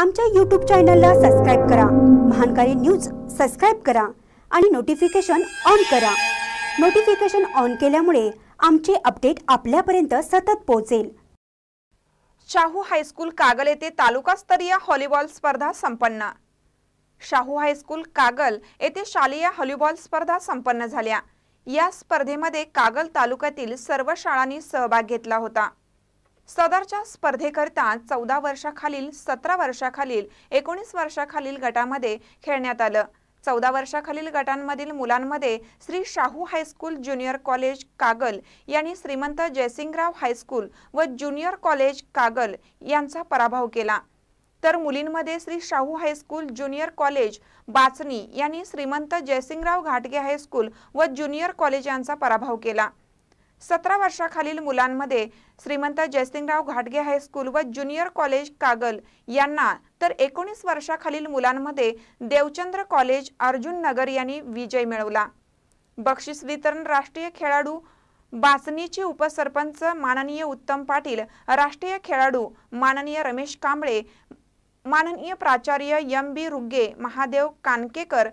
आमच्या यूट्यूब चॅनलला सबस्क्राईब करा महानकारी न्यूज सबस्क्राईब करा आणि नोटिफिकेशन ऑन करा नोटिफिकेशन ऑन केल्यामुळे आमचे अपडेट आपल्यापर्यंत सतत पोहोचेल शाहू हायस्कूल कागल येथे तालुकास्तरीय हॉलीबॉल स्पर्धा संपन्न शाहू हायस्कूल कागल येथे शालेय हॉलीबॉल स्पर्धा संपन्न झाल्या या स्पर्धेमध्ये कागल तालुक्यातील सर्व शाळांनी सहभाग घेतला होता सदरच्या स्पर्धेकरता चौदा वर्षाखालील सतरा वर्षाखालील एकोणीस वर्षाखालील गटामध्ये खेळण्यात आलं चौदा वर्षाखालील गटांमधील मुलांमध्ये Shri Shahu high school junior college Kagal यांनी श्रीमंत जयसिंगराव हायस्कूल व ज्युनियर कॉलेज कागल यांचा पराभव केला तर मुलींमध्ये Shri Shahu high school junior college Bachani यांनी श्रीमंत जयसिंगराव घाटगे हायस्कूल व ज्युनियर कॉलेज यांचा पराभव केला सतरा वर्षाखालील मुलांमध्ये श्रीमंत जयसिंगराव घाटगे हायस्कूल व ज्युनियर कॉलेज कागल यांना तर एकोणीस वर्षाखालील मुलांमध्ये देवचंद्र कॉलेज अर्जुन नगर यांनी विजय मिळवला बक्षीस वितरण राष्ट्रीय खेळाडू बासनीचे उपसरपंच माननीय उत्तम पाटील राष्ट्रीय खेळाडू माननीय रमेश कांबळे माननीय प्राचार्य M B Rugge Mahadev Kankekar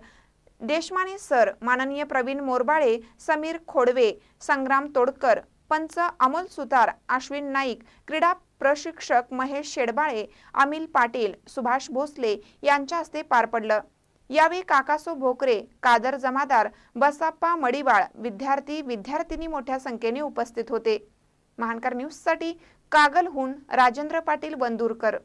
Deshmane sir माननीय प्रवीण मोरबाळे समीर खोडवे संग्राम तोडकर पंच अमोल सुतार अश्विन नाईक क्रीडा प्रशिक्षक महेश शेडबाळे अमिल पाटील सुभाष भोसले यांच्या हस्ते पार पडलं यावेळी काकासो भोकरे कादर जमादार बसाप्पा मडिवाळ विद्यार्थी विद्यार्थिनी मोठ्या संख्येने उपस्थित होते महानकर न्यूजसाठी कागलहून राजेंद्र पाटील बंदूरकर